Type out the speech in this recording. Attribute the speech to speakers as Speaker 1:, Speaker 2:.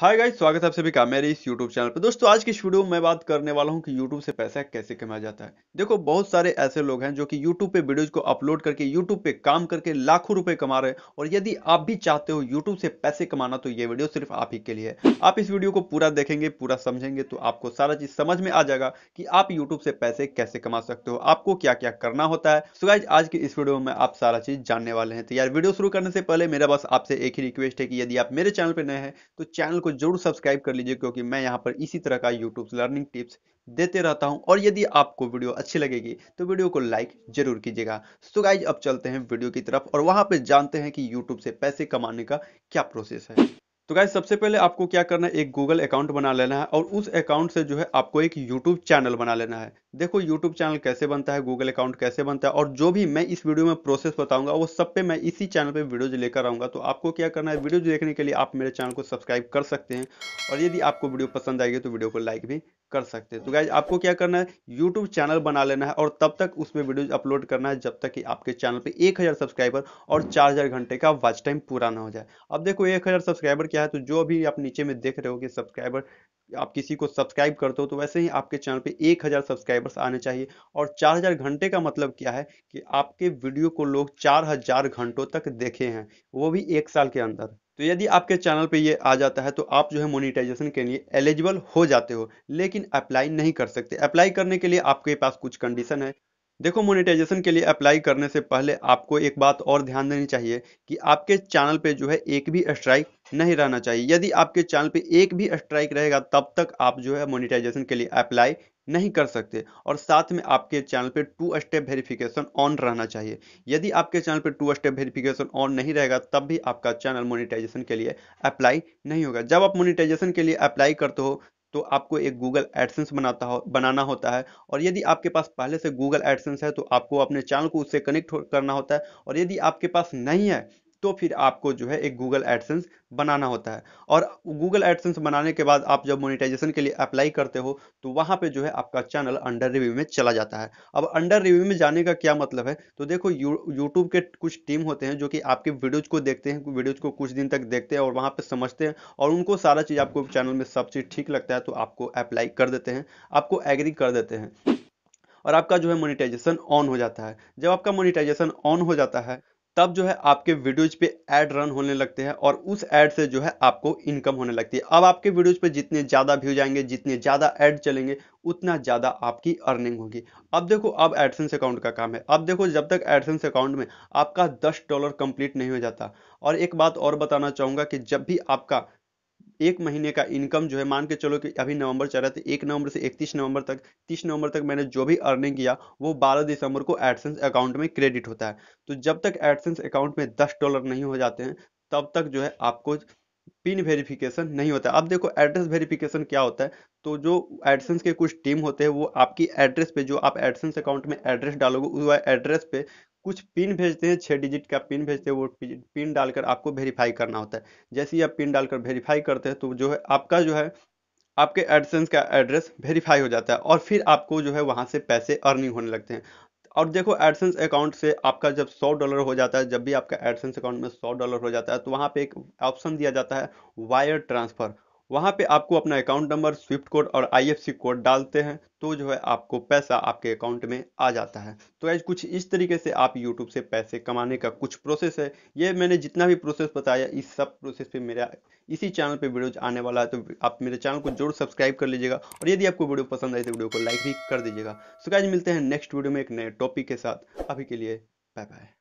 Speaker 1: hi guys स्वागत है आप सभी का मेरे इस यूट्यूब चैनल पर दोस्तों आज की इस वीडियो में मैं बात करने वाला हूं कि यूट्यूब से पैसा कैसे कमाया जाता है देखो बहुत सारे ऐसे लोग हैं जो कि यूट्यूब पे वीडियोज को अपलोड करके यूट्यूब पे काम करके लाखों रुपए कमा रहे हैं और यदि आप भी चाहते हो यूट्यूब से पैसे कमाना तो ये वीडियो सिर्फ आप ही के लिए है आप इस वीडियो को पूरा देखेंगे पूरा समझेंगे तो आपको सारा चीज समझ में आ जाएगा कि आप यूट्यूब से पैसे कैसे कमा सकते हो आपको क्या क्या करना होता है सो गाइज आज की इस वीडियो में आप सारा चीज जानने वाले हैं तो यार वीडियो शुरू करने से पहले मेरा बस आपसे एक ही रिक्वेस्ट है कि यदि आप मेरे चैनल पर नए हैं तो चैनल को को जरूर सब्सक्राइब कर लीजिए क्योंकि मैं यहाँ पर इसी तरह का यूट्यूब लर्निंग टिप्स देते रहता हूँ और यदि आपको वीडियो अच्छी लगेगी तो वीडियो को लाइक जरूर कीजिएगा सो गाइज अब चलते हैं वीडियो की तरफ और वहाँ पर जानते हैं कि यूट्यूब से पैसे कमाने का क्या प्रोसेस है तो गाय सबसे पहले आपको क्या करना है एक गूगल अकाउंट बना लेना है और उस अकाउंट से जो है आपको एक यूट्यूब चैनल बना लेना है देखो यूट्यूब चैनल कैसे बनता है गूगल अकाउंट कैसे बनता है और जो भी मैं इस वीडियो में प्रोसेस बताऊंगा वो सब पे मैं इसी चैनल पे वीडियोज लेकर आऊंगा तो आपको क्या करना है वीडियोज देखने के लिए आप मेरे चैनल को सब्सक्राइब कर सकते हैं और यदि आपको वीडियो पसंद आएगी तो वीडियो को लाइक भी कर सकते हैं तो गाइज आपको क्या करना है यूट्यूब चैनल बना लेना है और तब तक उसमें वीडियो अपलोड करना है जब तक कि आपके चैनल पे 1000 सब्सक्राइबर और 4000 घंटे का वॉच टाइम पूरा ना हो जाए अब देखो 1000 सब्सक्राइबर क्या है तो जो अभी आप नीचे में देख रहे हो कि सब्सक्राइबर आप किसी को सब्सक्राइब करते हो तो वैसे ही आपके चैनल पे 1000 सब्सक्राइबर्स आने चाहिए और 4000 घंटे का मतलब क्या है कि आपके वीडियो को लोग 4000 घंटों तक देखे हैं वो भी एक साल के अंदर तो यदि आपके चैनल पे ये आ जाता है तो आप जो है मोनिटाइजेशन के लिए एलिजिबल हो जाते हो लेकिन अप्लाई नहीं कर सकते अप्लाई करने के लिए आपके पास कुछ कंडीशन है देखो मोनेटाइजेशन के लिए अप्लाई करने से पहले आपको एक बात और ध्यान देनी चाहिए कि आपके चैनल पे जो है एक भी स्ट्राइक नहीं रहना चाहिए यदि आपके चैनल पे एक भी स्ट्राइक रहेगा तब तक आप जो है मोनेटाइजेशन के लिए अप्लाई नहीं कर सकते और साथ में आपके चैनल पे टू स्टेप वेरिफिकेशन ऑन रहना चाहिए यदि आपके चैनल पे टू स्टेप वेरिफिकेशन ऑन नहीं रहेगा तब भी आपका चैनल मोनेटाइजेशन के लिए अप्लाई नहीं होगा जब आप मोनेटाइजेशन के लिए अप्लाई करते हो तो आपको एक गूगल एडसेंस बनाता हो बनाना होता है और यदि आपके पास पहले से गूगल एडसेंस है तो आपको अपने चैनल को उससे कनेक्ट करना होता है और यदि आपके पास नहीं है तो फिर आपको जो है एक गूगल एडसेंस बनाना होता है और गूगल एडसेंस बनाने के बाद आप जब मोनिटाइजेशन के लिए अप्लाई करते हो तो वहाँ पे जो है आपका चैनल अंडर रिव्यू में चला जाता है अब अंडर रिव्यू में जाने का क्या मतलब है तो देखो यूट्यूब के कुछ टीम होते हैं जो कि आपके वीडियोज को देखते हैं वीडियोज को कुछ दिन तक देखते हैं और वहाँ पर समझते हैं और उनको सारा चीज़ आपको चैनल में सब चीज़ ठीक लगता है तो आपको अप्लाई कर देते हैं आपको एग्री कर देते हैं और आपका जो है मोनिटाइजेशन ऑन हो जाता है जब आपका मोनिटाइजेशन ऑन हो जाता है तब जो है आपके वीडियोज पे एड रन होने लगते हैं और उस एड से जो है आपको इनकम होने लगती है अब आपके वीडियोज पे जितने ज़्यादा व्यूज आएंगे जितने ज़्यादा एड चलेंगे उतना ज़्यादा आपकी अर्निंग होगी अब देखो अब एडसेंस अकाउंट का काम है अब देखो जब तक एडसेंस अकाउंट में आपका दस डॉलर कंप्लीट नहीं हो जाता और एक बात और बताना चाहूंगा कि जब भी आपका एक महीने का इनकम जो है मान के चलो कि अभी नवंबर चल रहा था तो एक नवंबर से इकतीस नवंबर तक तीस नवंबर तक मैंने जो भी अर्निंग किया वो बारह दिसंबर को एडसेंस अकाउंट में क्रेडिट होता है तो जब तक एडसेंस अकाउंट में दस डॉलर नहीं हो जाते हैं तब तक जो है आपको पिन वेरिफिकेशन नहीं होता अब देखो एड्रेस वेरिफिकेशन क्या होता है तो जो एडसेंस के कुछ टीम होते हैं वो आपकी एड्रेस पे जो आप एडसेंस अकाउंट में एड्रेस डालोगे उस एड्रेस पे कुछ पिन भेजते हैं छः डिजिट का पिन भेजते हैं वो पिन डालकर आपको वेरीफाई करना होता है जैसे ही आप पिन डालकर वेरीफाई करते हैं तो जो है आपका जो है आपके एडसेंस का एड्रेस वेरीफाई हो जाता है और फिर आपको जो है वहाँ से पैसे अर्निंग होने लगते हैं और देखो एडसेंस अकाउंट से आपका जब सौ डॉलर हो जाता है जब भी आपका एडसेंस अकाउंट में सौ डॉलर हो जाता है तो वहाँ पे एक ऑप्शन दिया जाता है वायर ट्रांसफ़र वहाँ पे आपको अपना अकाउंट नंबर स्विफ्ट कोड और आईएफसी कोड डालते हैं तो जो है आपको पैसा आपके अकाउंट में आ जाता है तो ऐसे कुछ इस तरीके से आप यूट्यूब से पैसे कमाने का कुछ प्रोसेस है ये मैंने जितना भी प्रोसेस बताया इस सब प्रोसेस पे मेरा इसी चैनल पे वीडियो आने वाला है तो आप मेरे चैनल को जरूर सब्सक्राइब कर लीजिएगा और यदि आपको वीडियो पसंद आए तो वीडियो को लाइक भी कर दीजिएगा सो मिलते हैं नेक्स्ट वीडियो में एक नए टॉपिक के साथ अभी के लिए बाय बाय